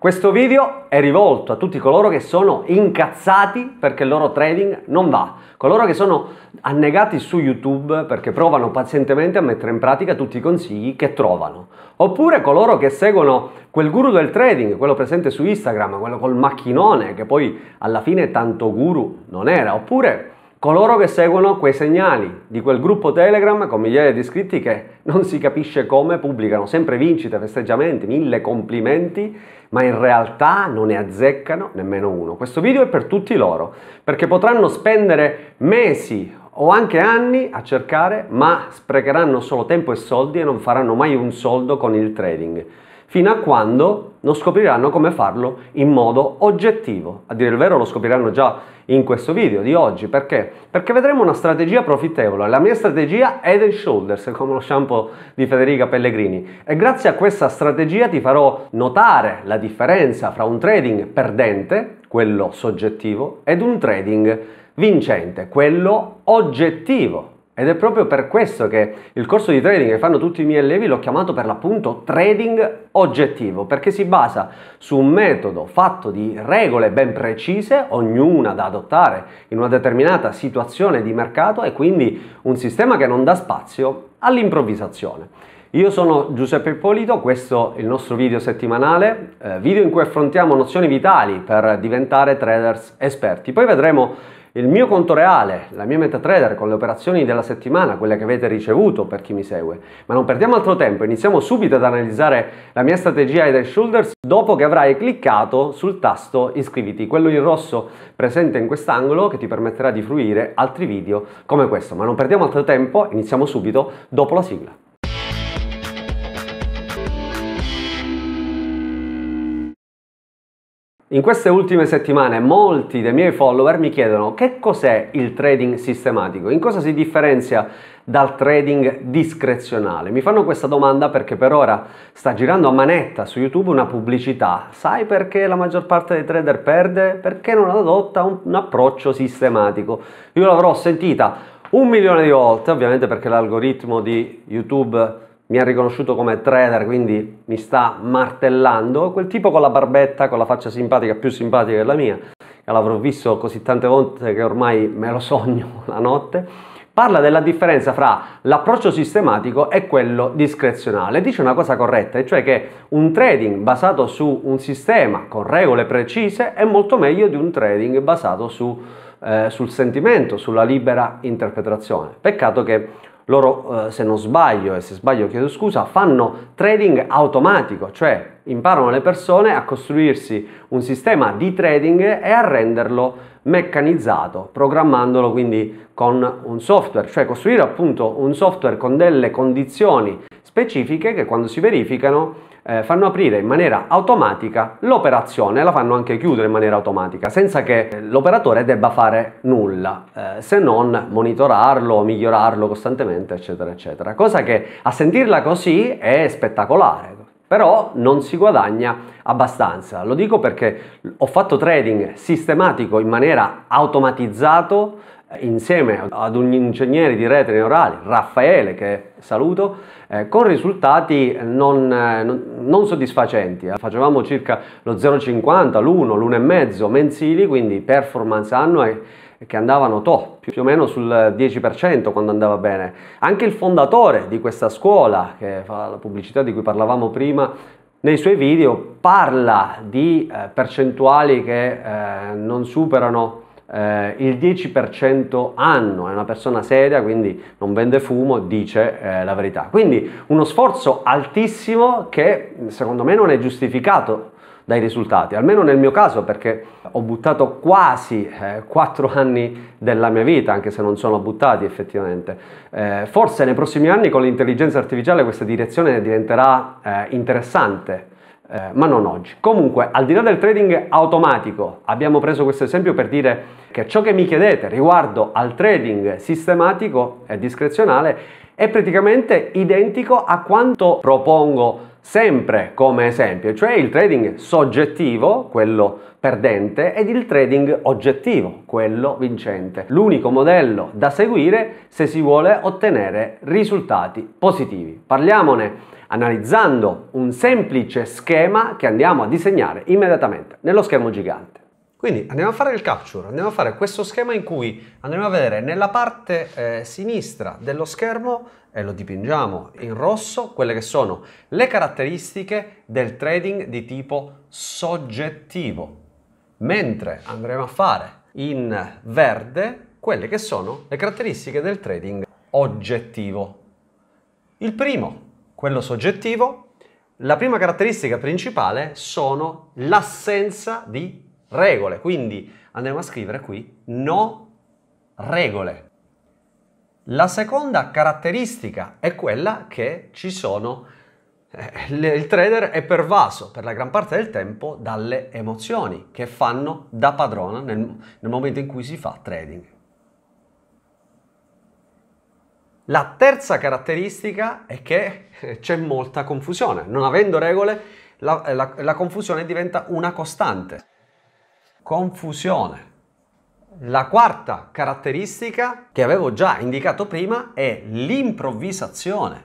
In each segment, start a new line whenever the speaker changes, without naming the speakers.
Questo video è rivolto a tutti coloro che sono incazzati perché il loro trading non va, coloro che sono annegati su YouTube perché provano pazientemente a mettere in pratica tutti i consigli che trovano, oppure coloro che seguono quel guru del trading, quello presente su Instagram, quello col macchinone che poi alla fine tanto guru non era, oppure coloro che seguono quei segnali di quel gruppo Telegram con migliaia di iscritti che non si capisce come pubblicano sempre vincite, festeggiamenti, mille complimenti ma in realtà non ne azzeccano nemmeno uno. Questo video è per tutti loro, perché potranno spendere mesi o anche anni a cercare, ma sprecheranno solo tempo e soldi e non faranno mai un soldo con il trading fino a quando non scopriranno come farlo in modo oggettivo. A dire il vero lo scopriranno già in questo video di oggi, perché? Perché vedremo una strategia profittevole. La mia strategia è del shoulders, come lo shampoo di Federica Pellegrini. E grazie a questa strategia ti farò notare la differenza fra un trading perdente, quello soggettivo, ed un trading vincente, quello oggettivo. Ed è proprio per questo che il corso di trading che fanno tutti i miei allievi l'ho chiamato per l'appunto trading oggettivo, perché si basa su un metodo fatto di regole ben precise, ognuna da adottare in una determinata situazione di mercato e quindi un sistema che non dà spazio all'improvvisazione. Io sono Giuseppe Ippolito, questo è il nostro video settimanale, eh, video in cui affrontiamo nozioni vitali per diventare traders esperti. Poi vedremo il mio conto reale, la mia MetaTrader con le operazioni della settimana, quelle che avete ricevuto per chi mi segue. Ma non perdiamo altro tempo, iniziamo subito ad analizzare la mia strategia head shoulders dopo che avrai cliccato sul tasto iscriviti, quello in rosso presente in quest'angolo che ti permetterà di fruire altri video come questo. Ma non perdiamo altro tempo, iniziamo subito dopo la sigla. In queste ultime settimane molti dei miei follower mi chiedono che cos'è il trading sistematico, in cosa si differenzia dal trading discrezionale. Mi fanno questa domanda perché per ora sta girando a manetta su YouTube una pubblicità. Sai perché la maggior parte dei trader perde? Perché non adotta un, un approccio sistematico. Io l'avrò sentita un milione di volte, ovviamente perché l'algoritmo di YouTube mi ha riconosciuto come trader, quindi mi sta martellando, quel tipo con la barbetta, con la faccia simpatica, più simpatica della mia, che l'avrò visto così tante volte che ormai me lo sogno la notte, parla della differenza fra l'approccio sistematico e quello discrezionale. Dice una cosa corretta, e cioè che un trading basato su un sistema con regole precise è molto meglio di un trading basato su, eh, sul sentimento, sulla libera interpretazione. Peccato che loro eh, se non sbaglio e se sbaglio chiedo scusa fanno trading automatico cioè imparano le persone a costruirsi un sistema di trading e a renderlo meccanizzato programmandolo quindi con un software cioè costruire appunto un software con delle condizioni specifiche che quando si verificano eh, fanno aprire in maniera automatica l'operazione la fanno anche chiudere in maniera automatica, senza che eh, l'operatore debba fare nulla, eh, se non monitorarlo, migliorarlo costantemente, eccetera, eccetera. Cosa che a sentirla così è spettacolare, però non si guadagna abbastanza. Lo dico perché ho fatto trading sistematico in maniera automatizzata eh, insieme ad un ingegnere di rete neurali, Raffaele, che saluto, eh, con risultati non, eh, non, soddisfacenti. Eh. Facevamo circa lo 0,50, l'1, l'1,5 mensili, quindi performance annue che andavano to, più o meno sul 10% quando andava bene. Anche il fondatore di questa scuola, che fa la pubblicità di cui parlavamo prima, nei suoi video parla di eh, percentuali che eh, non superano eh, il 10% anno, è una persona seria, quindi non vende fumo, dice eh, la verità. Quindi uno sforzo altissimo che secondo me non è giustificato dai risultati, almeno nel mio caso perché ho buttato quasi eh, 4 anni della mia vita, anche se non sono buttati effettivamente. Eh, forse nei prossimi anni con l'intelligenza artificiale questa direzione diventerà eh, interessante eh, ma non oggi. Comunque, al di là del trading automatico, abbiamo preso questo esempio per dire che ciò che mi chiedete riguardo al trading sistematico e discrezionale è praticamente identico a quanto propongo sempre come esempio, cioè il trading soggettivo, quello perdente, ed il trading oggettivo, quello vincente. L'unico modello da seguire se si vuole ottenere risultati positivi. Parliamone analizzando un semplice schema che andiamo a disegnare immediatamente nello schermo gigante. Quindi andiamo a fare il capture, andiamo a fare questo schema in cui andremo a vedere nella parte eh, sinistra dello schermo e lo dipingiamo in rosso quelle che sono le caratteristiche del trading di tipo soggettivo, mentre andremo a fare in verde quelle che sono le caratteristiche del trading oggettivo. Il primo quello soggettivo, la prima caratteristica principale sono l'assenza di regole, quindi andremo a scrivere qui no regole. La seconda caratteristica è quella che ci sono, eh, il trader è pervaso per la gran parte del tempo dalle emozioni che fanno da padrona nel, nel momento in cui si fa trading. La terza caratteristica è che c'è molta confusione. Non avendo regole, la, la, la confusione diventa una costante. Confusione. La quarta caratteristica che avevo già indicato prima è l'improvvisazione.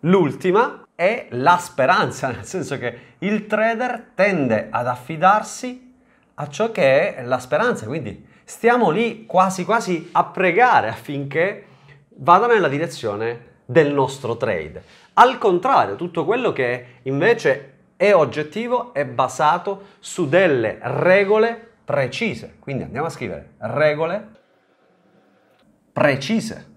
L'ultima è la speranza, nel senso che il trader tende ad affidarsi a ciò che è la speranza, quindi stiamo lì quasi quasi a pregare affinché vada nella direzione del nostro trade. Al contrario, tutto quello che invece è oggettivo è basato su delle regole precise. Quindi andiamo a scrivere regole precise.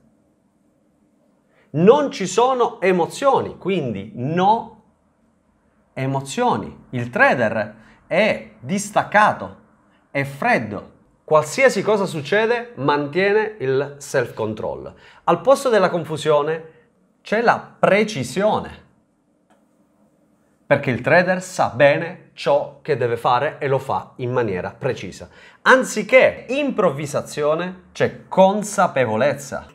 Non ci sono emozioni, quindi no emozioni. Il trader è distaccato, è freddo, Qualsiasi cosa succede, mantiene il self-control. Al posto della confusione c'è la precisione. Perché il trader sa bene ciò che deve fare e lo fa in maniera precisa. Anziché improvvisazione, c'è consapevolezza.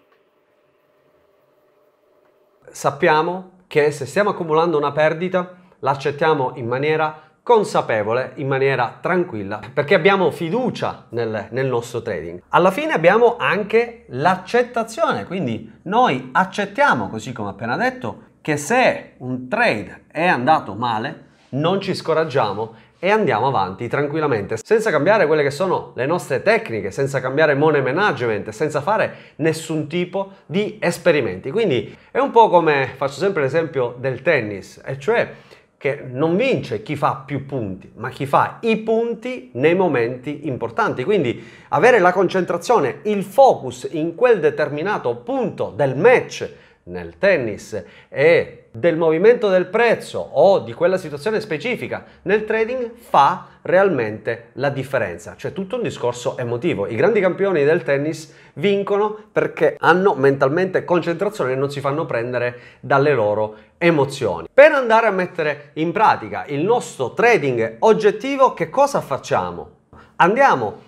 Sappiamo che se stiamo accumulando una perdita, l'accettiamo in maniera consapevole, in maniera tranquilla, perché abbiamo fiducia nel, nel nostro trading. Alla fine abbiamo anche l'accettazione, quindi noi accettiamo, così come appena detto, che se un trade è andato male, non ci scoraggiamo e andiamo avanti tranquillamente, senza cambiare quelle che sono le nostre tecniche, senza cambiare money management, senza fare nessun tipo di esperimenti. Quindi è un po' come faccio sempre l'esempio del tennis, e cioè che non vince chi fa più punti, ma chi fa i punti nei momenti importanti. Quindi avere la concentrazione, il focus in quel determinato punto del match nel tennis e del movimento del prezzo o di quella situazione specifica nel trading fa realmente la differenza, cioè tutto un discorso emotivo. I grandi campioni del tennis vincono perché hanno mentalmente concentrazione e non si fanno prendere dalle loro emozioni. Per andare a mettere in pratica il nostro trading oggettivo, che cosa facciamo? Andiamo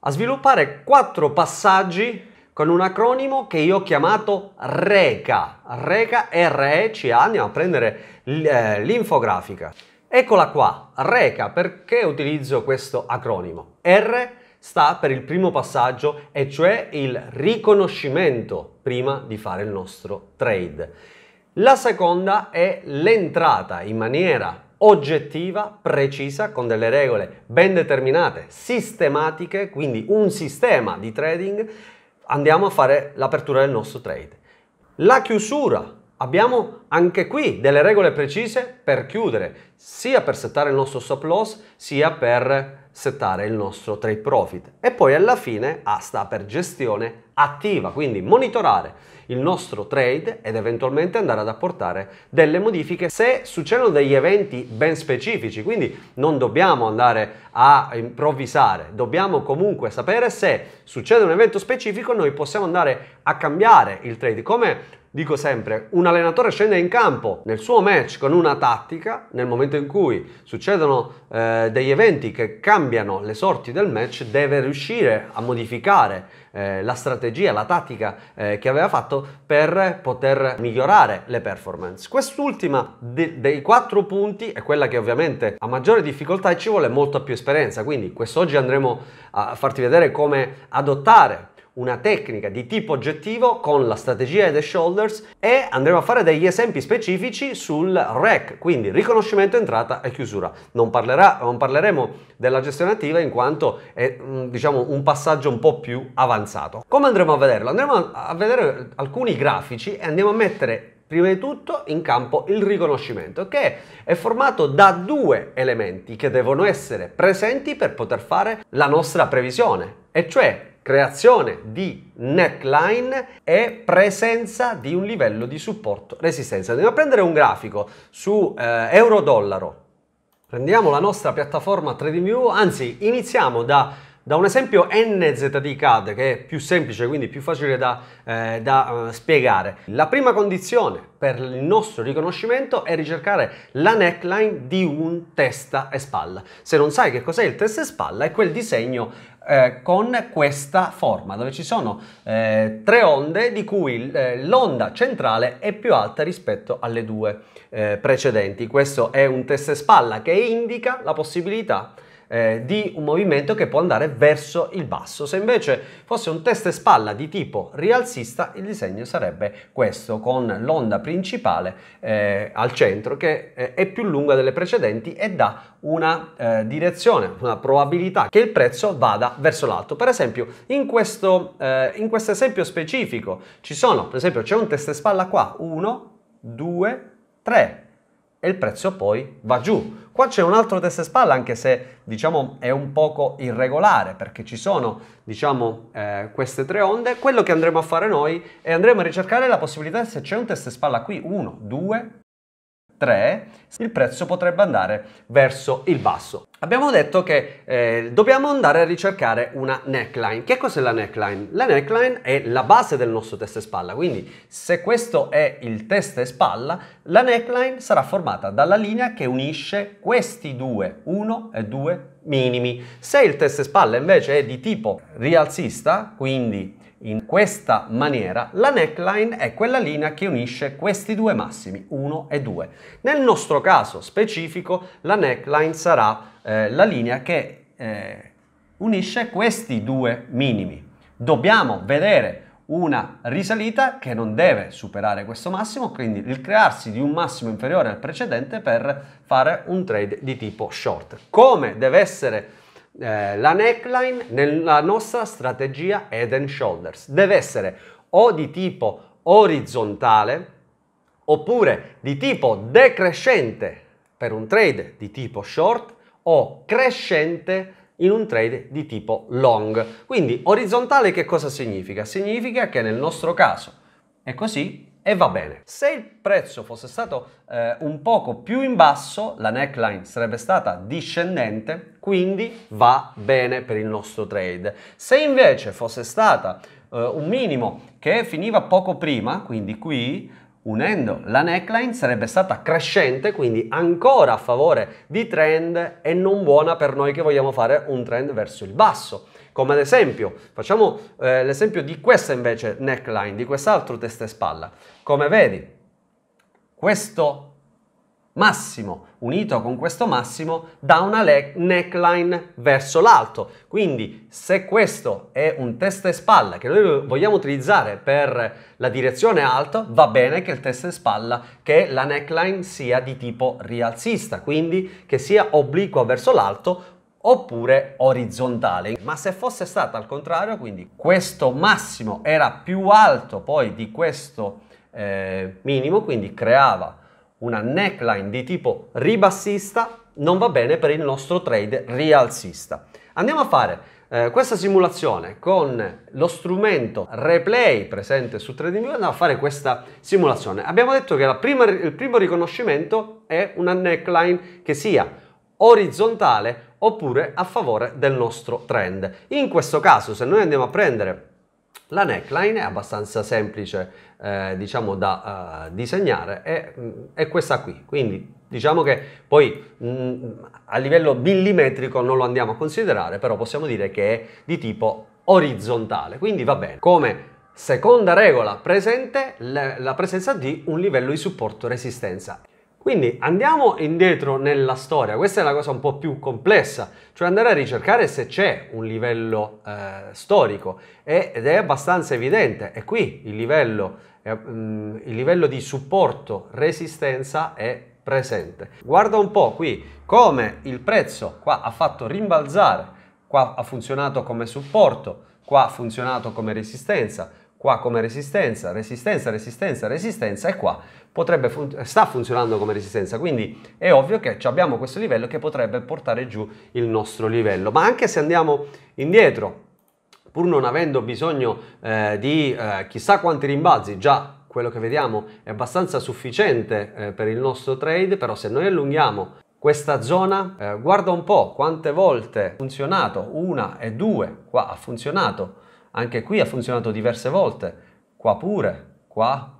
a sviluppare quattro passaggi con un acronimo che io ho chiamato RECA. RECA, R-E-C-A, andiamo a prendere eh, l'infografica. Eccola qua, RECA, perché utilizzo questo acronimo? R sta per il primo passaggio, e cioè il riconoscimento prima di fare il nostro trade. La seconda è l'entrata in maniera oggettiva, precisa, con delle regole ben determinate, sistematiche, quindi un sistema di trading andiamo a fare l'apertura del nostro trade. La chiusura. Abbiamo anche qui delle regole precise per chiudere, sia per settare il nostro stop loss, sia per settare il nostro trade profit. E poi alla fine A ah, sta per gestione attiva, quindi monitorare il nostro trade ed eventualmente andare ad apportare delle modifiche se succedono degli eventi ben specifici, quindi non dobbiamo andare a improvvisare, dobbiamo comunque sapere se succede un evento specifico noi possiamo andare a cambiare il trade come Dico sempre, un allenatore scende in campo nel suo match con una tattica, nel momento in cui succedono eh, degli eventi che cambiano le sorti del match, deve riuscire a modificare eh, la strategia, la tattica eh, che aveva fatto per poter migliorare le performance. Quest'ultima de dei quattro punti è quella che ovviamente ha maggiore difficoltà e ci vuole molta più esperienza, quindi quest'oggi andremo a farti vedere come adottare una tecnica di tipo oggettivo con la strategia head shoulders e andremo a fare degli esempi specifici sul REC, quindi riconoscimento, entrata e chiusura. Non, parlerà, non parleremo della gestione attiva in quanto è mm, diciamo, un passaggio un po' più avanzato. Come andremo a vederlo? Andremo a vedere alcuni grafici e andiamo a mettere prima di tutto in campo il riconoscimento che è formato da due elementi che devono essere presenti per poter fare la nostra previsione e cioè creazione di neckline e presenza di un livello di supporto resistenza. Andiamo a prendere un grafico su eh, euro-dollaro. Prendiamo la nostra piattaforma 3DMU, anzi iniziamo da da un esempio NZT CAD che è più semplice, quindi più facile da, eh, da eh, spiegare. La prima condizione per il nostro riconoscimento è ricercare la neckline di un testa e spalla. Se non sai che cos'è il testa e spalla, è quel disegno eh, con questa forma dove ci sono eh, tre onde di cui eh, l'onda centrale è più alta rispetto alle due eh, precedenti questo è un testa e spalla che indica la possibilità eh, di un movimento che può andare verso il basso. Se invece fosse un test e spalla di tipo rialzista, il disegno sarebbe questo, con l'onda principale eh, al centro che eh, è più lunga delle precedenti e dà una eh, direzione, una probabilità che il prezzo vada verso l'alto. Per esempio, in questo, eh, in questo esempio specifico ci sono, per esempio, c'è un test e spalla qua, 1, 2, 3, e il prezzo poi va giù. Qua c'è un altro test spalla, anche se diciamo è un poco irregolare, perché ci sono diciamo, eh, queste tre onde. Quello che andremo a fare noi è andremo a ricercare la possibilità se c'è un test spalla qui, 1, 2, 3, il prezzo potrebbe andare verso il basso. Abbiamo detto che eh, dobbiamo andare a ricercare una neckline. Che cos'è la neckline? La neckline è la base del nostro testa e spalla, quindi se questo è il testa e spalla, la neckline sarà formata dalla linea che unisce questi due, uno e due minimi. Se il testa e spalla invece è di tipo rialzista, quindi in questa maniera la neckline è quella linea che unisce questi due massimi, 1 e 2. Nel nostro caso specifico la neckline sarà eh, la linea che eh, unisce questi due minimi. Dobbiamo vedere una risalita che non deve superare questo massimo, quindi il crearsi di un massimo inferiore al precedente per fare un trade di tipo short. Come deve essere eh, la neckline nella nostra strategia head and shoulders deve essere o di tipo orizzontale oppure di tipo decrescente per un trade di tipo short o crescente in un trade di tipo long. Quindi orizzontale che cosa significa? Significa che nel nostro caso è così e va bene. Se il prezzo fosse stato eh, un poco più in basso, la neckline sarebbe stata discendente, quindi va bene per il nostro trade. Se invece fosse stata eh, un minimo che finiva poco prima, quindi qui, unendo la neckline sarebbe stata crescente, quindi ancora a favore di trend e non buona per noi che vogliamo fare un trend verso il basso. Come ad esempio, facciamo eh, l'esempio di questa invece neckline, di quest'altro testa e spalla. Come vedi, questo massimo unito con questo massimo dà una neckline verso l'alto. Quindi se questo è un testa e spalla che noi vogliamo utilizzare per la direzione alto, va bene che il testa e spalla, che la neckline sia di tipo rialzista, quindi che sia obliqua verso l'alto oppure orizzontale. Ma se fosse stata al contrario, quindi questo massimo era più alto poi di questo massimo, eh, minimo, quindi creava una neckline di tipo ribassista, non va bene per il nostro trade rialzista. Andiamo a fare eh, questa simulazione con lo strumento replay presente su TradingView, andiamo a fare questa simulazione. Abbiamo detto che prima, il primo riconoscimento è una neckline che sia orizzontale oppure a favore del nostro trend. In questo caso, se noi andiamo a prendere la neckline è abbastanza semplice eh, diciamo da uh, disegnare e mm, è questa qui, quindi diciamo che poi mh, mm, a livello millimetrico non lo andiamo a considerare, però possiamo dire che è di tipo orizzontale, quindi va bene. Come seconda regola presente la presenza di un livello di supporto resistenza. Quindi andiamo indietro nella storia, questa è la cosa un po' più complessa, cioè andare a ricercare se c'è un livello eh, storico ed è abbastanza evidente, e qui il livello, eh, il livello di supporto, resistenza è presente. Guarda un po' qui come il prezzo qua ha fatto rimbalzare, qua ha funzionato come supporto, qua ha funzionato come resistenza, qua come resistenza, resistenza, resistenza, resistenza e qua fun- sta funzionando come resistenza, quindi è ovvio che abbiamo questo livello che potrebbe portare giù il nostro livello, ma anche se andiamo indietro, pur non avendo bisogno eh, di eh, chissà quanti rimbalzi, già quello che vediamo è abbastanza sufficiente eh, per il nostro trade, però se noi allunghiamo questa zona, eh, guarda un po' quante volte ha funzionato, una e due, qua ha funzionato, anche qui ha funzionato diverse volte, qua pure, qua,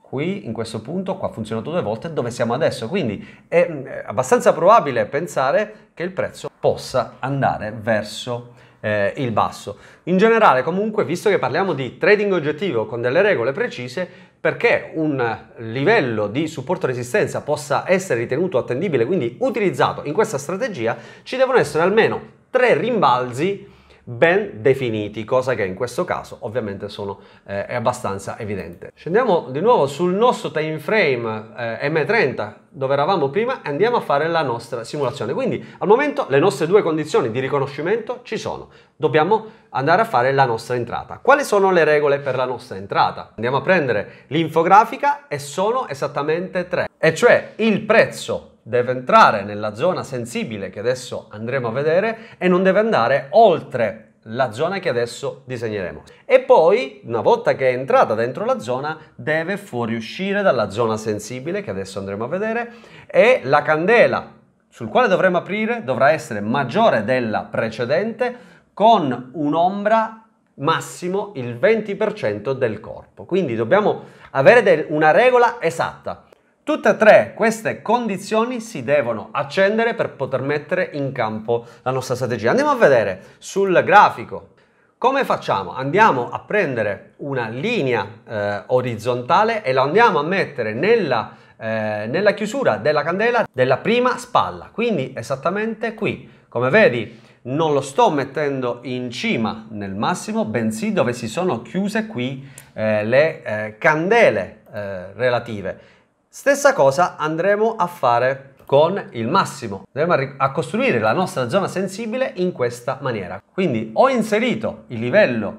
qui, in questo punto, qua ha funzionato due volte, dove siamo adesso. Quindi mm, è abbastanza probabile pensare che il prezzo possa andare verso eh, il basso. In generale, comunque, visto che parliamo di trading oggettivo con delle regole precise, perché un livello di supporto resistenza possa essere ritenuto attendibile, quindi utilizzato in questa strategia, ci devono essere almeno tre rimbalzi ben definiti, cosa che in questo caso ovviamente sono, eh, è abbastanza evidente. Scendiamo di nuovo sul nostro time frame eh, M30 dove eravamo prima e andiamo a fare la nostra simulazione. Quindi al momento le nostre due condizioni di riconoscimento ci sono. Dobbiamo andare a fare la nostra entrata. Quali sono le regole per la nostra entrata? Andiamo a prendere l'infografica e sono esattamente tre, e cioè il prezzo deve entrare nella zona sensibile che adesso andremo a vedere e non deve andare oltre la zona che adesso disegneremo. E poi, una volta che è entrata dentro la zona, deve fuoriuscire dalla zona sensibile che adesso andremo a vedere e la candela sul quale dovremo aprire dovrà essere maggiore della precedente con un'ombra massimo il 20% del corpo. Quindi dobbiamo avere una regola esatta. Tutte e tre queste condizioni si devono accendere per poter mettere in campo la nostra strategia. Andiamo a vedere sul grafico come facciamo? Andiamo a prendere una linea eh, orizzontale e la andiamo a mettere nella, eh, nella, chiusura della candela della prima spalla, quindi esattamente qui. Come vedi non lo sto mettendo in cima nel massimo, bensì dove si sono chiuse qui eh, le eh, candele eh, relative. Stessa cosa andremo a fare con il massimo. Andremo a, costruire la nostra zona sensibile in questa maniera. Quindi ho inserito il livello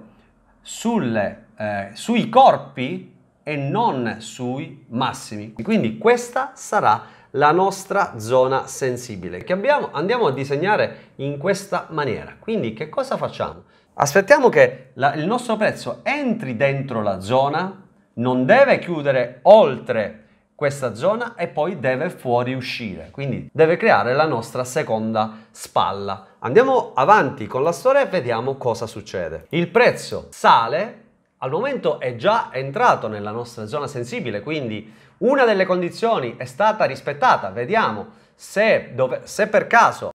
sulle, eh, sui corpi e non sui massimi. Quindi questa sarà la nostra zona sensibile che abbiamo, andiamo a disegnare in questa maniera. Quindi che cosa facciamo? Aspettiamo che la, il nostro pezzo entri dentro la zona, non deve chiudere oltre questa zona e poi deve fuoriuscire, quindi deve creare la nostra seconda spalla. Andiamo avanti con la storia e vediamo cosa succede. Il prezzo sale, al momento è già entrato nella nostra zona sensibile, quindi una delle condizioni è stata rispettata. Vediamo se, dove, se per caso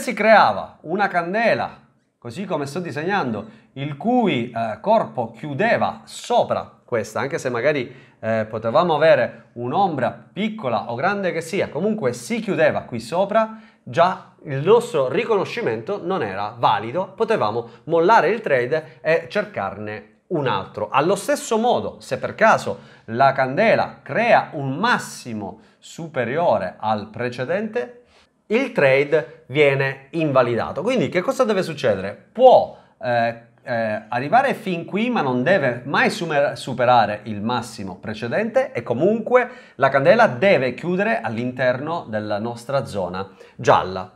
si creava una candela, così come sto disegnando, il cui eh, corpo chiudeva sopra questa, anche se magari eh, potevamo avere un'ombra piccola o grande che sia, comunque si chiudeva qui sopra, già il nostro riconoscimento non era valido, potevamo mollare il trade e cercarne un altro. Allo stesso modo, se per caso la candela crea un massimo superiore al precedente, il trade viene invalidato. Quindi che cosa deve succedere? Può eh, eh, arrivare fin qui ma non deve mai superare il massimo precedente e comunque la candela deve chiudere all'interno della nostra zona gialla.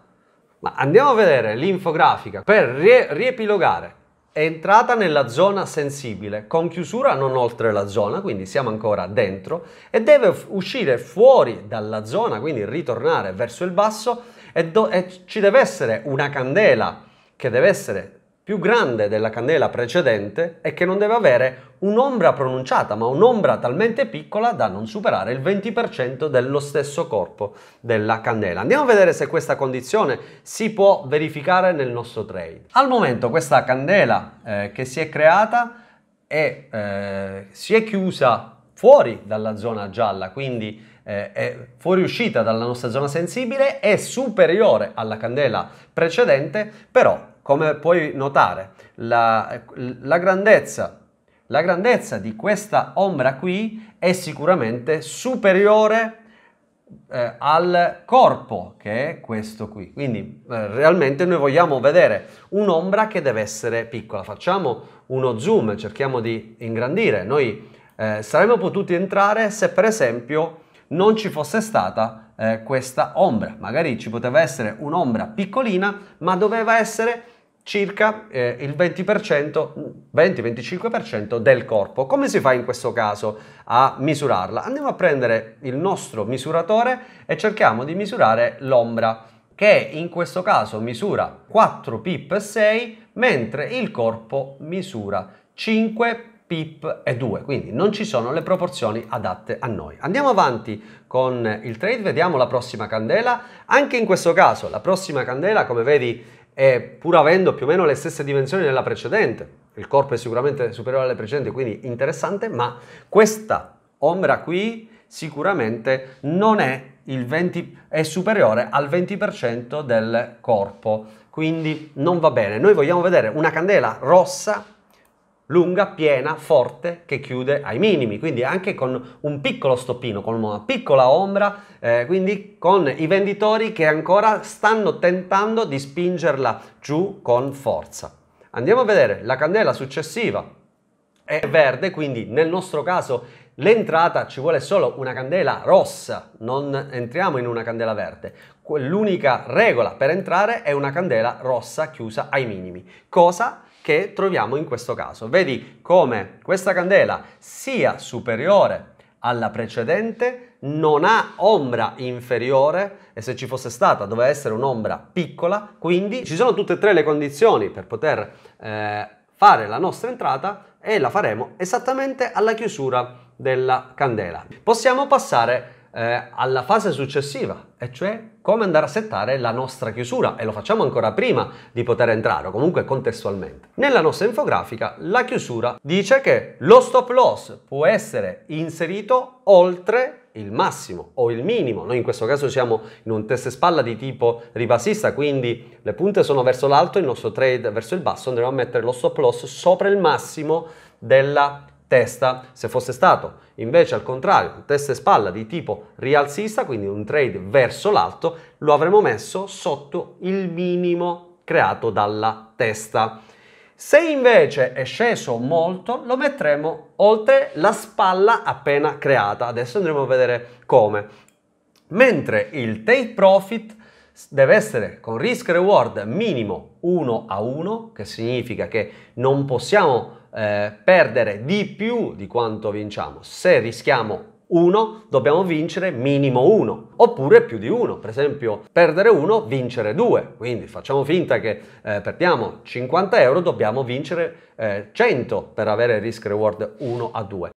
Ma andiamo a vedere l'infografica per rie riepilogare. È entrata nella zona sensibile, con chiusura non oltre la zona, quindi siamo ancora dentro, e deve uscire fuori dalla zona, quindi ritornare verso il basso, e, e ci deve essere una candela che deve essere più grande della candela precedente è che non deve avere un'ombra pronunciata, ma un'ombra talmente piccola da non superare il 20% dello stesso corpo della candela. Andiamo a vedere se questa condizione si può verificare nel nostro trade. Al momento questa candela eh, che si è creata è, eh, si è chiusa fuori dalla zona gialla, quindi eh, è fuoriuscita dalla nostra zona sensibile, è superiore alla candela precedente, però come puoi notare la, la grandezza la grandezza di questa ombra qui è sicuramente superiore eh, al corpo che è questo qui quindi eh, realmente noi vogliamo vedere un'ombra che deve essere piccola facciamo uno zoom cerchiamo di ingrandire noi eh, saremmo potuti entrare se per esempio non ci fosse stata eh, questa ombra. Magari ci poteva essere un'ombra piccolina, ma doveva essere circa eh, il 20%, 20-25% del corpo. Come si fa in questo caso a misurarla? Andiamo a prendere il nostro misuratore e cerchiamo di misurare l'ombra che in questo caso misura 4 pip 6 mentre il corpo misura 5 pip è 2, quindi non ci sono le proporzioni adatte a noi. Andiamo avanti con il trade, vediamo la prossima candela. Anche in questo caso la prossima candela, come vedi, è pur avendo più o meno le stesse dimensioni della precedente, il corpo è sicuramente superiore alle precedenti, quindi interessante, ma questa ombra qui sicuramente non è, il 20, è superiore al 20% del corpo, quindi non va bene. Noi vogliamo vedere una candela rossa lunga, piena, forte, che chiude ai minimi, quindi anche con un piccolo stoppino, con una piccola ombra, eh, quindi con i venditori che ancora stanno tentando di spingerla giù con forza. Andiamo a vedere la candela successiva. È verde, quindi nel nostro caso l'entrata ci vuole solo una candela rossa, non entriamo in una candela verde. L'unica regola per entrare è una candela rossa chiusa ai minimi. Cosa che troviamo in questo caso. Vedi come questa candela sia superiore alla precedente, non ha ombra inferiore e se ci fosse stata doveva essere un'ombra piccola, quindi ci sono tutte e tre le condizioni per poter eh, fare la nostra entrata e la faremo esattamente alla chiusura della candela. Possiamo passare eh, alla fase successiva, e cioè come andare a settare la nostra chiusura e lo facciamo ancora prima di poter entrare o comunque contestualmente. Nella nostra infografica la chiusura dice che lo stop loss può essere inserito oltre il massimo o il minimo. Noi in questo caso siamo in un test spalla di tipo ribassista, quindi le punte sono verso l'alto, il nostro trade verso il basso, andremo a mettere lo stop loss sopra il massimo della chiusura testa se fosse stato invece al contrario testa e spalla di tipo rialzista quindi un trade verso l'alto lo avremmo messo sotto il minimo creato dalla testa se invece è sceso molto lo metteremo oltre la spalla appena creata adesso andremo a vedere come mentre il take profit deve essere con risk reward minimo 1 a 1 che significa che non possiamo eh, perdere di più di quanto vinciamo. Se rischiamo 1, dobbiamo vincere minimo 1, oppure più di 1, per esempio perdere 1, vincere 2, quindi facciamo finta che eh, perdiamo 50 euro, dobbiamo vincere eh, 100 per avere il risk reward 1 a 2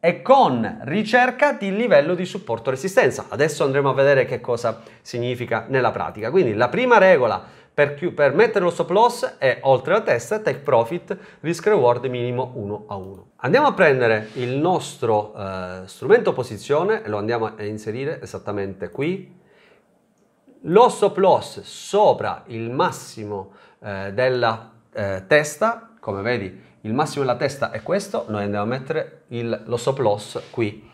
e con ricerca di livello di supporto resistenza. Adesso andremo a vedere che cosa significa nella pratica. Quindi la prima regola per, chi, per mettere lo stop loss è oltre la testa, take profit, risk reward minimo 1 a 1. Andiamo a prendere il nostro eh, strumento posizione e lo andiamo a inserire esattamente qui. Lo stop loss sopra il massimo eh, della eh, testa, come vedi il massimo della testa è questo, noi andiamo a mettere il, lo stop loss qui.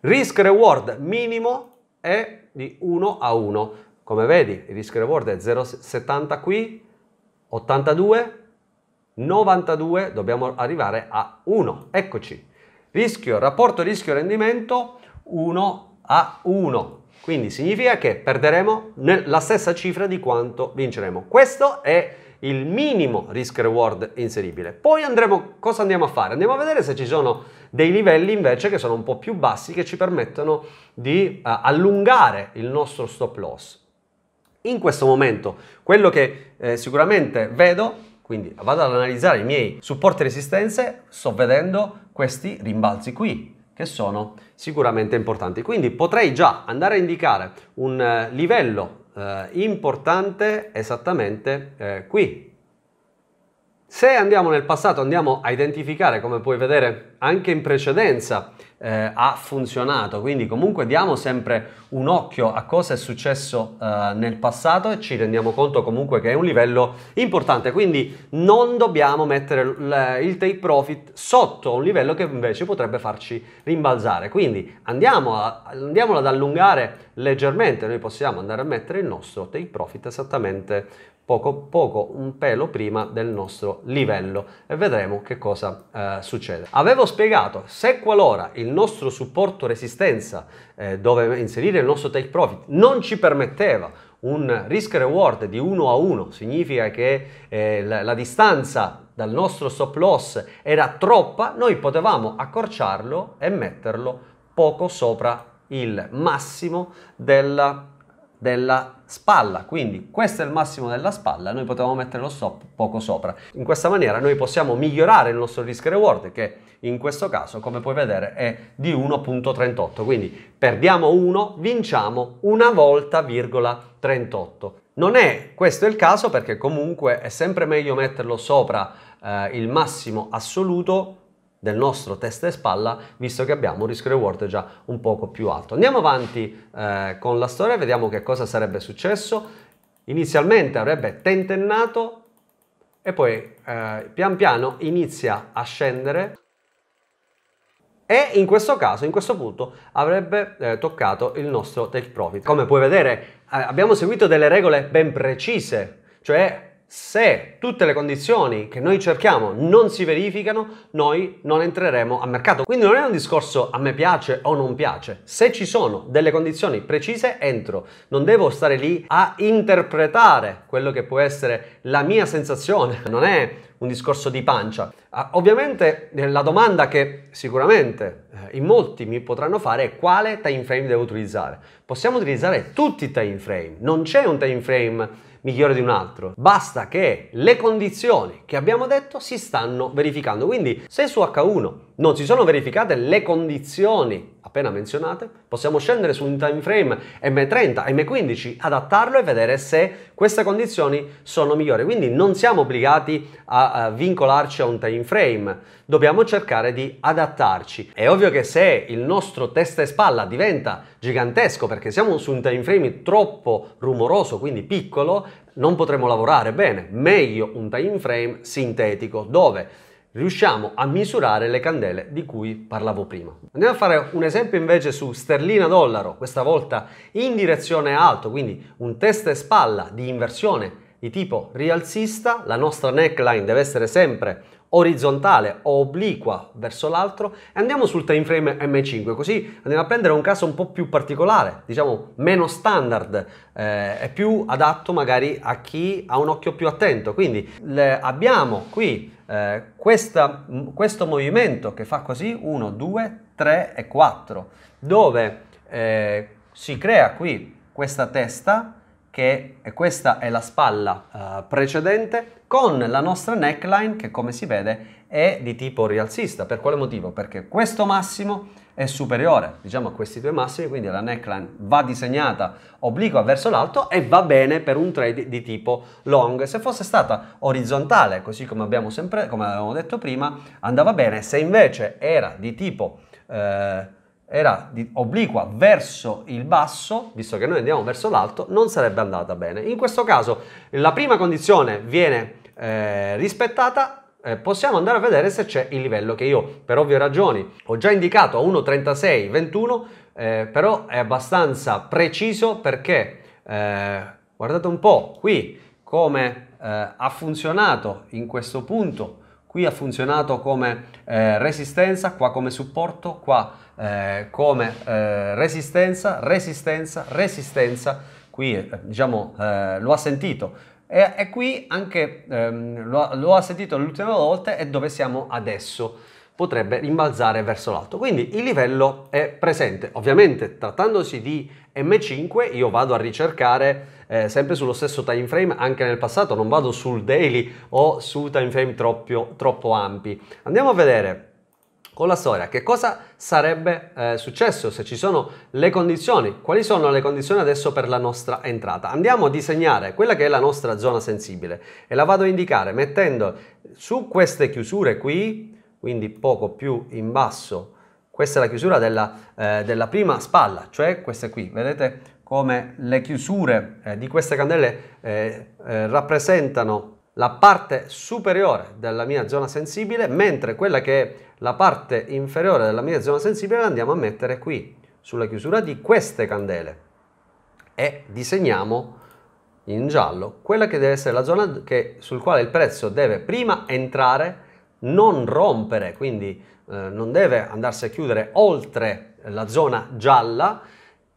Risk reward minimo è di 1 a 1 come vedi il risk reward è 0,70 qui, 82, 92, dobbiamo arrivare a 1, eccoci. Rischio, rapporto rischio-rendimento 1 a 1, quindi significa che perderemo la stessa cifra di quanto vinceremo. Questo è il minimo risk reward inseribile. Poi andremo, cosa andiamo a fare? Andiamo a vedere se ci sono dei livelli invece che sono un po' più bassi che ci permettono di uh, allungare il nostro stop loss. In questo momento quello che eh, sicuramente vedo, quindi vado ad analizzare i miei supporti e resistenze, sto vedendo questi rimbalzi qui che sono sicuramente importanti. Quindi potrei già andare a indicare un eh, livello eh, importante esattamente eh, qui, se andiamo nel passato, andiamo a identificare, come puoi vedere anche in precedenza, eh, ha funzionato, quindi comunque diamo sempre un occhio a cosa è successo uh, nel passato e ci rendiamo conto comunque che è un livello importante, quindi non dobbiamo mettere l- il take profit sotto un livello che invece potrebbe farci rimbalzare, quindi andiamo a, andiamolo ad allungare leggermente, noi possiamo andare a mettere il nostro take profit esattamente poco poco un pelo prima del nostro livello e vedremo che cosa eh, succede avevo spiegato se qualora il nostro supporto resistenza eh, dove inserire il nostro take profit non ci permetteva un risk reward di 1 a 1 significa che eh, la, la, distanza dal nostro stop loss era troppa, noi potevamo accorciarlo e metterlo poco sopra il massimo della della spalla, quindi questo è il massimo della spalla, noi potevamo mettere lo stop poco sopra. In questa maniera noi possiamo migliorare il nostro risk reward che in questo caso come puoi vedere è di 1.38, quindi perdiamo 1, vinciamo una volta virgola 38. Non è questo il caso perché comunque è sempre meglio metterlo sopra eh, il massimo assoluto del nostro testa e spalla visto che abbiamo un rischio reward già un poco più alto. Andiamo avanti eh, con la storia, vediamo che cosa sarebbe successo. Inizialmente avrebbe tentennato e poi eh, pian piano inizia a scendere e in questo caso, in questo punto, avrebbe eh, toccato il nostro take profit. Come puoi vedere, eh, abbiamo seguito delle regole ben precise, cioè se tutte le condizioni che noi cerchiamo non si verificano, noi non entreremo a mercato. Quindi non è un discorso a me piace o non piace. Se ci sono delle condizioni precise, entro. Non devo stare lì a interpretare quello che può essere la mia sensazione. Non è un discorso di pancia. Ah, ovviamente eh, la domanda che sicuramente eh, in molti mi potranno fare è quale time frame devo utilizzare. Possiamo utilizzare tutti i time frame, non c'è un time frame migliore di un altro. Basta che le condizioni che abbiamo detto si stanno verificando. Quindi se su H1 non si sono verificate le condizioni appena menzionate, possiamo scendere su un time frame M30, M15, adattarlo e vedere se queste condizioni sono migliori. Quindi non siamo obbligati a, a vincolarci a un time frame, dobbiamo cercare di adattarci. È ovvio che se il nostro testa e spalla diventa gigantesco perché siamo su un time frame troppo rumoroso, quindi piccolo, non potremo lavorare bene. Meglio un time frame sintetico dove riusciamo a misurare le candele di cui parlavo prima. Andiamo a fare un esempio invece su sterlina dollaro, questa volta in direzione alto, quindi un testa e spalla di inversione di tipo rialzista, la nostra neckline deve essere sempre orizzontale o obliqua verso l'altro e andiamo sul time frame M5 così andiamo a prendere un caso un po' più particolare diciamo meno standard eh, e più adatto magari a chi ha un occhio più attento quindi le, abbiamo qui eh, questa, questo movimento che fa così 1, 2, 3 e 4 dove eh, si crea qui questa testa che e questa è la spalla uh, precedente con la nostra neckline che come si vede è di tipo rialzista. Per quale motivo? Perché questo massimo è superiore diciamo a questi due massimi, quindi la neckline va disegnata obliqua verso l'alto e va bene per un trade di tipo long. Se fosse stata orizzontale, così come abbiamo sempre, come avevamo detto prima, andava bene. Se invece era di tipo eh, era obliqua verso il basso, visto che noi andiamo verso l'alto, non sarebbe andata bene. In questo caso la prima condizione viene eh, rispettata, eh, possiamo andare a vedere se c'è il livello che io per ovvie ragioni ho già indicato a 1.3621, eh, però è abbastanza preciso perché eh, guardate un po' qui come eh, ha funzionato in questo punto Qui ha funzionato come eh, resistenza, qua come supporto, qua eh, come eh, resistenza, resistenza, resistenza. Qui eh, diciamo eh, lo ha sentito, e, e, qui anche ehm, lo, lo, ha sentito l'ultima volta e dove siamo adesso potrebbe rimbalzare verso l'alto. Quindi il livello è presente. Ovviamente trattandosi di M5 io vado a ricercare eh, sempre sullo stesso time frame anche nel passato, non vado sul daily o su time frame troppo, troppo ampi. Andiamo a vedere con la storia che cosa sarebbe eh, successo se ci sono le condizioni quali sono le condizioni adesso per la nostra entrata andiamo a disegnare quella che è la nostra zona sensibile e la vado a indicare mettendo su queste chiusure qui quindi poco più in basso. Questa è la chiusura della, eh, della prima spalla, cioè questa qui. Vedete come le chiusure eh, di queste candele eh, eh, rappresentano la parte superiore della mia zona sensibile, mentre quella che è la parte inferiore della mia zona sensibile la andiamo a mettere qui, sulla chiusura di queste candele. E disegniamo in giallo quella che deve essere la zona che, sul quale il prezzo deve prima entrare non rompere, quindi eh, non deve andarsi a chiudere oltre la zona gialla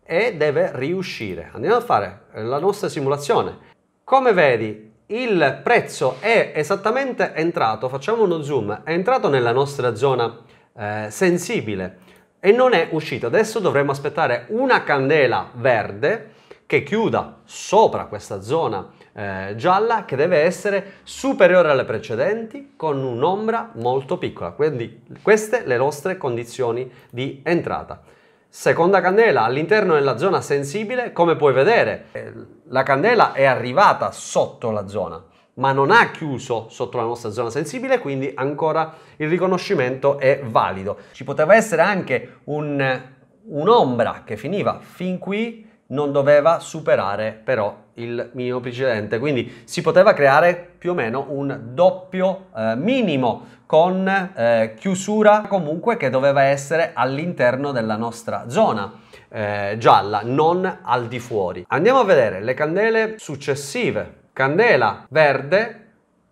e deve riuscire. Andiamo a fare eh, la nostra simulazione. Come vedi il prezzo è esattamente entrato, facciamo uno zoom, è entrato nella nostra zona eh, sensibile e non è uscito. Adesso dovremo aspettare una candela verde che chiuda sopra questa zona eh, gialla che deve essere superiore alle precedenti con un'ombra molto piccola. Quindi queste le nostre condizioni di entrata. Seconda candela all'interno della zona sensibile, come puoi vedere, eh, la candela è arrivata sotto la zona, ma non ha chiuso sotto la nostra zona sensibile, quindi ancora il riconoscimento è valido. Ci poteva essere anche un'ombra un che finiva fin qui, non doveva superare però il mio precedente, quindi si poteva creare più o meno un doppio eh, minimo con eh, chiusura comunque che doveva essere all'interno della nostra zona eh, gialla, non al di fuori. Andiamo a vedere le candele successive. Candela verde,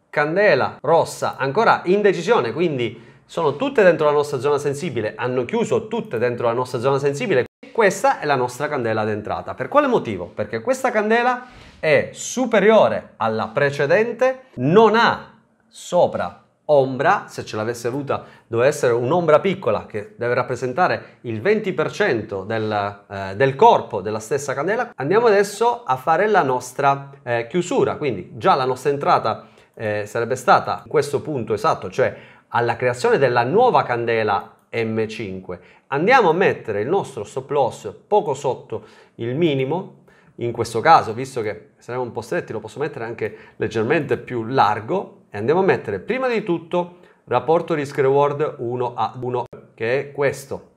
candela rossa, ancora in decisione quindi sono tutte dentro la nostra zona sensibile, hanno chiuso tutte dentro la nostra zona sensibile questa è la nostra candela d'entrata. Per quale motivo? Perché questa candela è superiore alla precedente, non ha sopra ombra, se ce l'avesse avuta doveva essere un'ombra piccola che deve rappresentare il 20% del, eh, del, corpo della stessa candela. Andiamo adesso a fare la nostra eh, chiusura, quindi già la nostra entrata eh, sarebbe stata in questo punto esatto, cioè alla creazione della nuova candela M5. Andiamo a mettere il nostro stop loss poco sotto il minimo, in questo caso, visto che saremo un po' stretti, lo posso mettere anche leggermente più largo e andiamo a mettere prima di tutto rapporto risk reward 1 a 1 che è questo.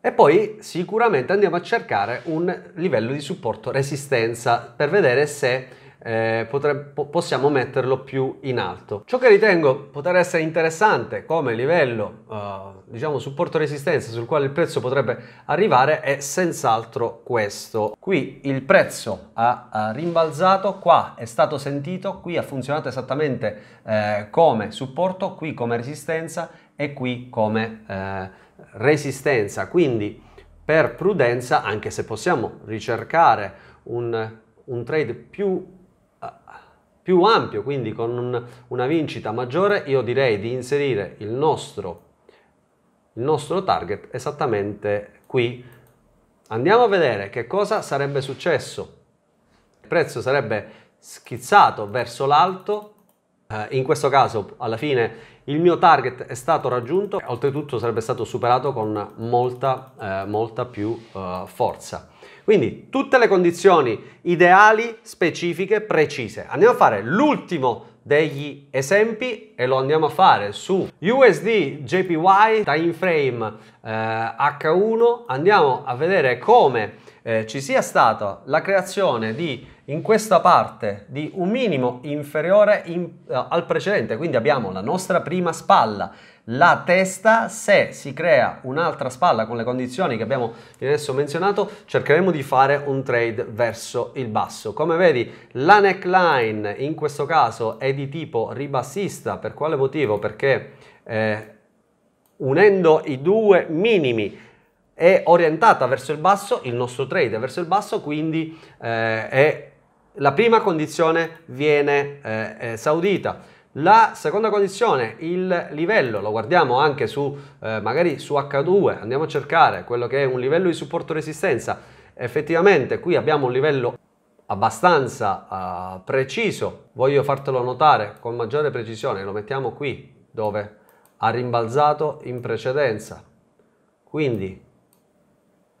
E poi sicuramente andiamo a cercare un livello di supporto resistenza per vedere se eh, potrebbe, possiamo metterlo più in alto. Ciò che ritengo poter essere interessante come livello, eh, diciamo, supporto resistenza sul quale il prezzo potrebbe arrivare è senz'altro questo. Qui il prezzo ha, ha, rimbalzato, qua è stato sentito, qui ha funzionato esattamente eh, come supporto, qui come resistenza e qui come eh, resistenza. Quindi per prudenza, anche se possiamo ricercare un, un trade più più ampio, quindi con un, una vincita maggiore, io direi di inserire il nostro, il nostro target esattamente qui. Andiamo a vedere che cosa sarebbe successo. Il prezzo sarebbe schizzato verso l'alto, eh, in questo caso alla fine il mio target è stato raggiunto, oltretutto sarebbe stato superato con molta, eh, molta più eh, forza. Quindi tutte le condizioni ideali, specifiche, precise. Andiamo a fare l'ultimo degli esempi e lo andiamo a fare su USD JPY time frame eh, H1 andiamo a vedere come eh, ci sia stata la creazione di in questa parte di un minimo inferiore in, uh, al precedente, quindi abbiamo la nostra prima spalla, la testa, se si crea un'altra spalla con le condizioni che abbiamo adesso menzionato, cercheremo di fare un trade verso il basso. Come vedi, la neckline in questo caso è di tipo ribassista, per quale motivo? Perché eh, unendo i due minimi è orientata verso il basso, il nostro trade è verso il basso, quindi eh, è la prima condizione viene eh, eh, esaudita. La seconda condizione, il livello, lo guardiamo anche su, eh, magari su H2, andiamo a cercare quello che è un livello di supporto resistenza. Effettivamente qui abbiamo un livello abbastanza eh, preciso, voglio fartelo notare con maggiore precisione, lo mettiamo qui dove ha rimbalzato in precedenza. Quindi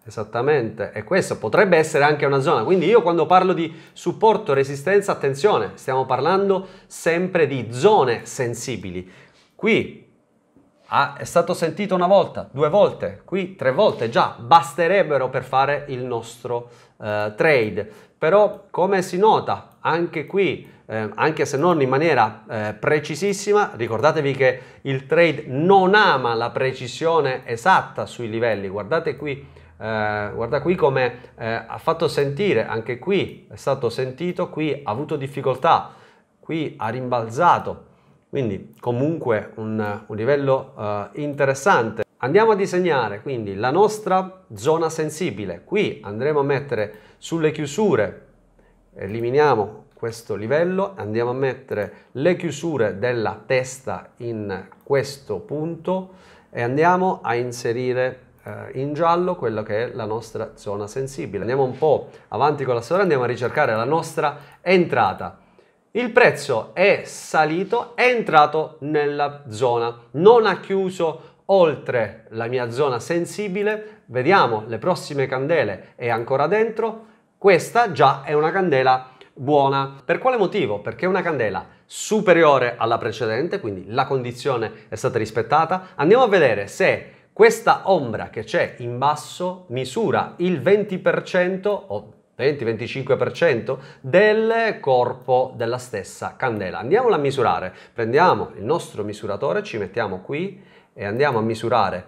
Esattamente, e questo potrebbe essere anche una zona. Quindi io quando parlo di supporto, resistenza, attenzione, stiamo parlando sempre di zone sensibili. Qui ah, è stato sentito una volta, due volte, qui tre volte già basterebbero per fare il nostro eh, trade. Però come si nota anche qui, eh, anche se non in maniera eh, precisissima, ricordatevi che il trade non ama la precisione esatta sui livelli. Guardate qui eh, guarda qui come eh, ha fatto sentire, anche qui è stato sentito, qui ha avuto difficoltà, qui ha rimbalzato, quindi comunque un, un livello eh, interessante. Andiamo a disegnare quindi la nostra zona sensibile, qui andremo a mettere sulle chiusure, eliminiamo questo livello, andiamo a mettere le chiusure della testa in questo punto e andiamo a inserire eh, in giallo quella che è la nostra zona sensibile. Andiamo un po' avanti con la storia, andiamo a ricercare la nostra entrata. Il prezzo è salito, è entrato nella zona, non ha chiuso oltre la mia zona sensibile. Vediamo le prossime candele, è ancora dentro. Questa già è una candela buona. Per quale motivo? Perché è una candela superiore alla precedente, quindi la condizione è stata rispettata. Andiamo a vedere se questa ombra che c'è in basso misura il 20% o 20-25% del corpo della stessa candela. Andiamola a misurare. Prendiamo il nostro misuratore, ci mettiamo qui e andiamo a misurare.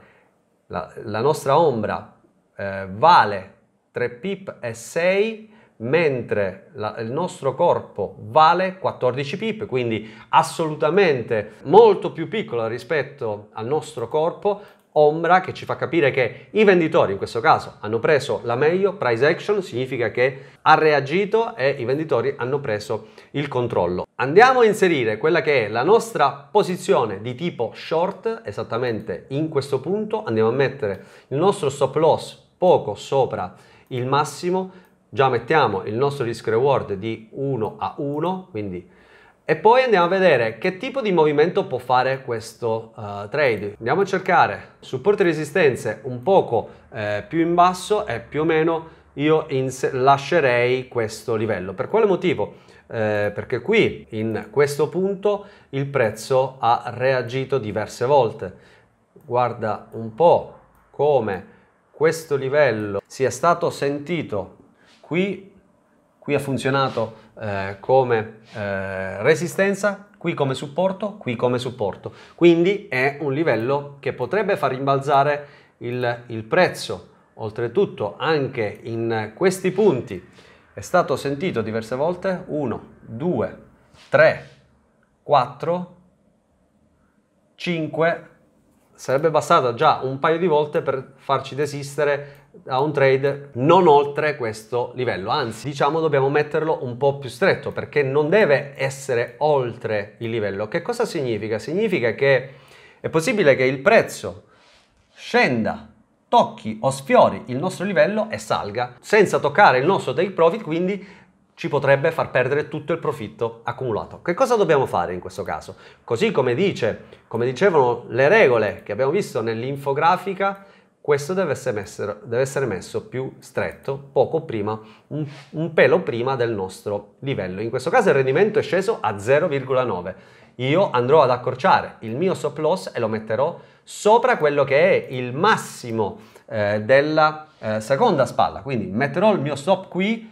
La, la nostra ombra eh, vale 3 pip e 6 mentre la, il nostro corpo vale 14 pip, quindi assolutamente molto più piccola rispetto al nostro corpo, ombra che ci fa capire che i venditori in questo caso hanno preso la meglio, price action significa che ha reagito e i venditori hanno preso il controllo. Andiamo a inserire quella che è la nostra posizione di tipo short, esattamente in questo punto andiamo a mettere il nostro stop loss poco sopra il massimo, già mettiamo il nostro risk reward di 1 a 1, quindi e poi andiamo a vedere che tipo di movimento può fare questo uh, trade. Andiamo a cercare supporti e resistenze un poco eh, più in basso e più o meno io lascerei questo livello. Per quale motivo? Eh, perché qui in questo punto il prezzo ha reagito diverse volte. Guarda un po' come questo livello sia stato sentito qui, qui ha funzionato eh, come eh, resistenza, qui come supporto, qui come supporto. Quindi è un livello che potrebbe far rimbalzare il, il prezzo. Oltretutto anche in questi punti è stato sentito diverse volte 1, 2, 3, 4, 5, sarebbe bastata già un paio di volte per farci desistere a un trade non oltre questo livello anzi diciamo dobbiamo metterlo un po' più stretto perché non deve essere oltre il livello che cosa significa? significa che è possibile che il prezzo scenda tocchi o sfiori il nostro livello e salga senza toccare il nostro take profit quindi ci potrebbe far perdere tutto il profitto accumulato. Che cosa dobbiamo fare in questo caso? Così come, dice, come dicevano le regole che abbiamo visto nell'infografica, questo deve essere, messo, deve essere messo più stretto, poco prima, un, un pelo prima del nostro livello. In questo caso il rendimento è sceso a 0,9. Io andrò ad accorciare il mio stop loss e lo metterò sopra quello che è il massimo eh, della eh, seconda spalla. Quindi metterò il mio stop qui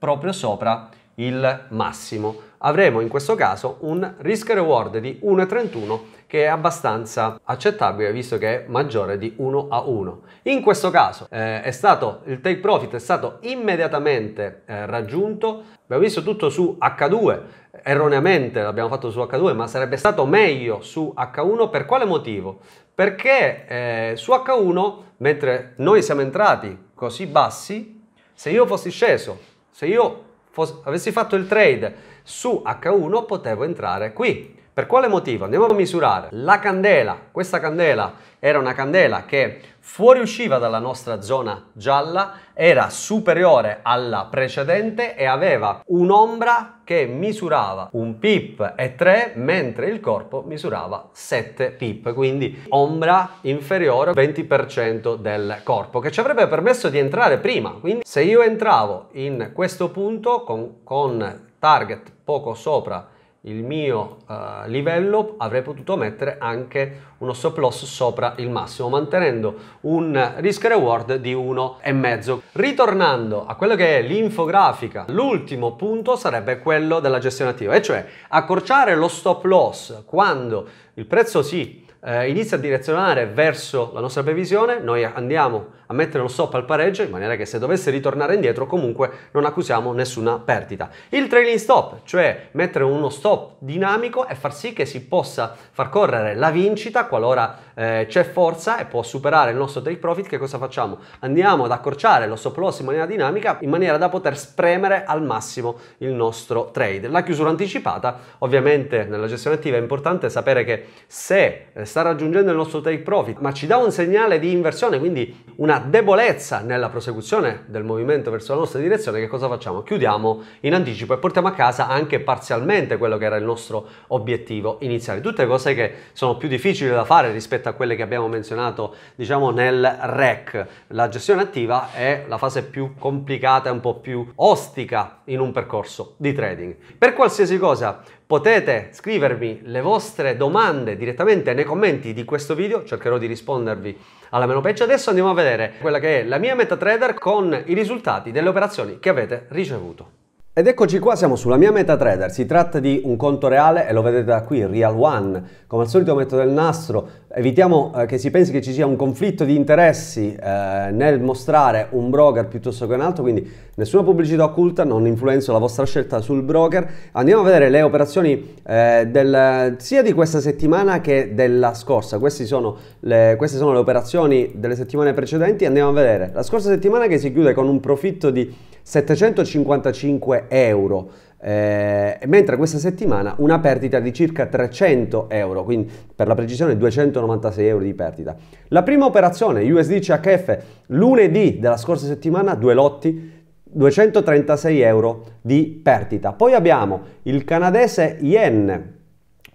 proprio sopra il massimo. Avremo in questo caso un risk reward di 1,31 che è abbastanza accettabile visto che è maggiore di 1 a 1. In questo caso eh, è stato, il take profit è stato immediatamente eh, raggiunto, abbiamo visto tutto su H2, erroneamente l'abbiamo fatto su H2 ma sarebbe stato meglio su H1 per quale motivo? Perché eh, su H1 mentre noi siamo entrati così bassi, se io fossi sceso se io fossi, avessi fatto il trade su H1 potevo entrare qui. Per quale motivo? Andiamo a misurare la candela. Questa candela era una candela che fuoriusciva dalla nostra zona gialla, era superiore alla precedente e aveva un'ombra che misurava un pip e 3, mentre il corpo misurava 7 pip, quindi ombra inferiore al 20% del corpo, che ci avrebbe permesso di entrare prima. Quindi se io entravo in questo punto con, con target poco sopra il mio eh, livello avrei potuto mettere anche uno stop loss sopra il massimo mantenendo un risk reward di 1,5 ritornando a quello che è l'infografica l'ultimo punto sarebbe quello della gestione attiva e cioè accorciare lo stop loss quando il prezzo si eh, inizia a direzionare verso la nostra previsione, noi andiamo a mettere lo stop al pareggio in maniera che se dovesse ritornare indietro comunque non accusiamo nessuna perdita. Il trailing stop, cioè mettere uno stop dinamico e far sì che si possa far correre la vincita qualora eh, c'è forza e può superare il nostro take profit, che cosa facciamo? Andiamo ad accorciare lo stop loss in maniera dinamica in maniera da poter spremere al massimo il nostro trade. La chiusura anticipata, ovviamente nella gestione attiva è importante sapere che se eh, sta raggiungendo il nostro take profit, ma ci dà un segnale di inversione, quindi una debolezza nella prosecuzione del movimento verso la nostra direzione, che cosa facciamo? Chiudiamo in anticipo e portiamo a casa anche parzialmente quello che era il nostro obiettivo iniziale. Tutte cose che sono più difficili da fare rispetto a quelle che abbiamo menzionato, diciamo, nel REC. La gestione attiva è la fase più complicata e un po' più ostica in un percorso di trading. Per qualsiasi cosa Potete scrivermi le vostre domande direttamente nei commenti di questo video, cercherò di rispondervi alla meno peggio. Adesso andiamo a vedere quella che è la mia MetaTrader con i risultati delle operazioni che avete ricevuto. Ed eccoci qua, siamo sulla mia MetaTrader, si tratta di un conto reale e lo vedete da qui, Real One. Come al solito metto del nastro, evitiamo eh, che si pensi che ci sia un conflitto di interessi eh, nel mostrare un broker piuttosto che un altro, quindi nessuna pubblicità occulta, non influenzo la vostra scelta sul broker. Andiamo a vedere le operazioni eh, del, sia di questa settimana che della scorsa, sono, le, queste sono le operazioni delle settimane precedenti, andiamo a vedere la scorsa settimana che si chiude con un profitto di 755 euro. Eh, mentre questa settimana una perdita di circa 300 euro, quindi per la precisione 296 euro di perdita. La prima operazione USDCHF lunedì della scorsa settimana, due lotti, 236 euro di perdita. Poi abbiamo il canadese yen,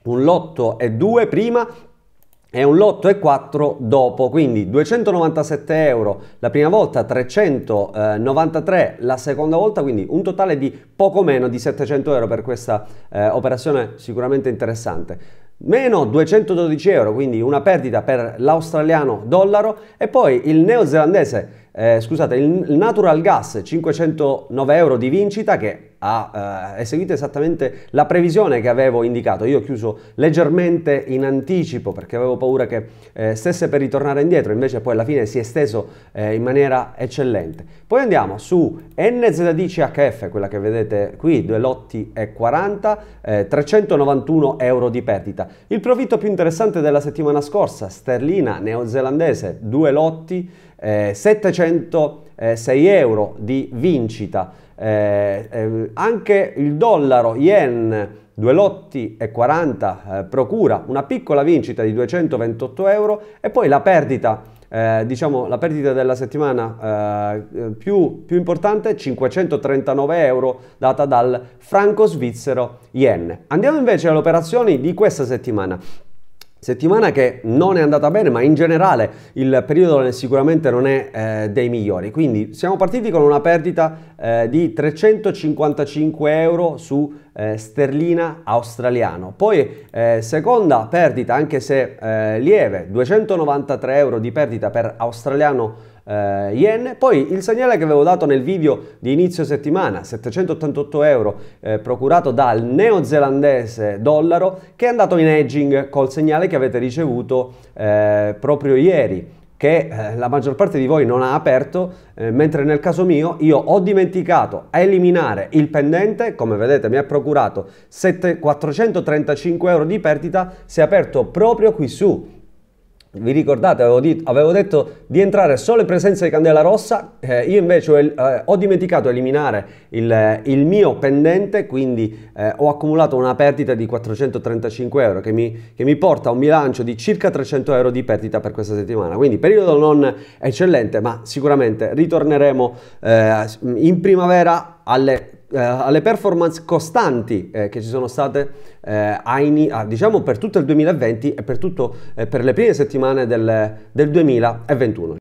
un lotto e due prima è un lotto e 4 dopo, quindi 297 euro la prima volta, 393 la seconda volta, quindi un totale di poco meno di 700 euro per questa eh, operazione sicuramente interessante meno 212 euro, quindi una perdita per l'australiano dollaro e poi il neozelandese eh, scusate, il, natural gas 509 euro di vincita che ha eh, eseguito esattamente la previsione che avevo indicato. Io ho chiuso leggermente in anticipo perché avevo paura che eh, stesse per ritornare indietro, invece poi alla fine si è esteso eh, in maniera eccellente. Poi andiamo su NZDCHF, quella che vedete qui, due lotti e 40, 391 eh, euro di perdita. Il profitto più interessante della settimana scorsa, sterlina neozelandese, due lotti, eh, 706 euro di vincita, eh, eh, anche il dollaro yen due lotti e 40 eh, procura una piccola vincita di 228 euro e poi la perdita, eh, diciamo, la perdita della settimana eh, eh più, più, importante, 539 euro, data dal franco svizzero yen. Andiamo invece alle operazioni di questa settimana. Settimana che non è andata bene, ma in generale il periodo sicuramente non è eh, dei migliori. Quindi siamo partiti con una perdita eh, di 355 euro su eh, sterlina australiano. Poi eh, seconda perdita, anche se eh, lieve, 293 euro di perdita per australiano eh, yen. Poi il segnale che avevo dato nel video di inizio settimana, 788 euro, eh, procurato dal neozelandese dollaro, che è andato in edging col segnale che avete ricevuto eh, proprio ieri che eh, la maggior parte di voi non ha aperto, eh, mentre nel caso mio io ho dimenticato a eliminare il pendente, come vedete mi ha procurato 7, 435 euro di perdita, si è aperto proprio qui su, vi ricordate, avevo, dit- avevo, detto di entrare solo in presenza di candela rossa, eh, io invece ho, eh, ho, dimenticato di eliminare il, eh, il mio pendente, quindi eh, ho accumulato una perdita di 435 euro che mi, che mi, porta a un bilancio di circa 300 euro di perdita per questa settimana. Quindi periodo non eccellente, ma sicuramente ritorneremo eh, in primavera alle eh, alle performance costanti eh, che ci sono state eh, in, ah, diciamo per tutto il 2020 e per, tutto, eh, per le prime settimane del, del 2021.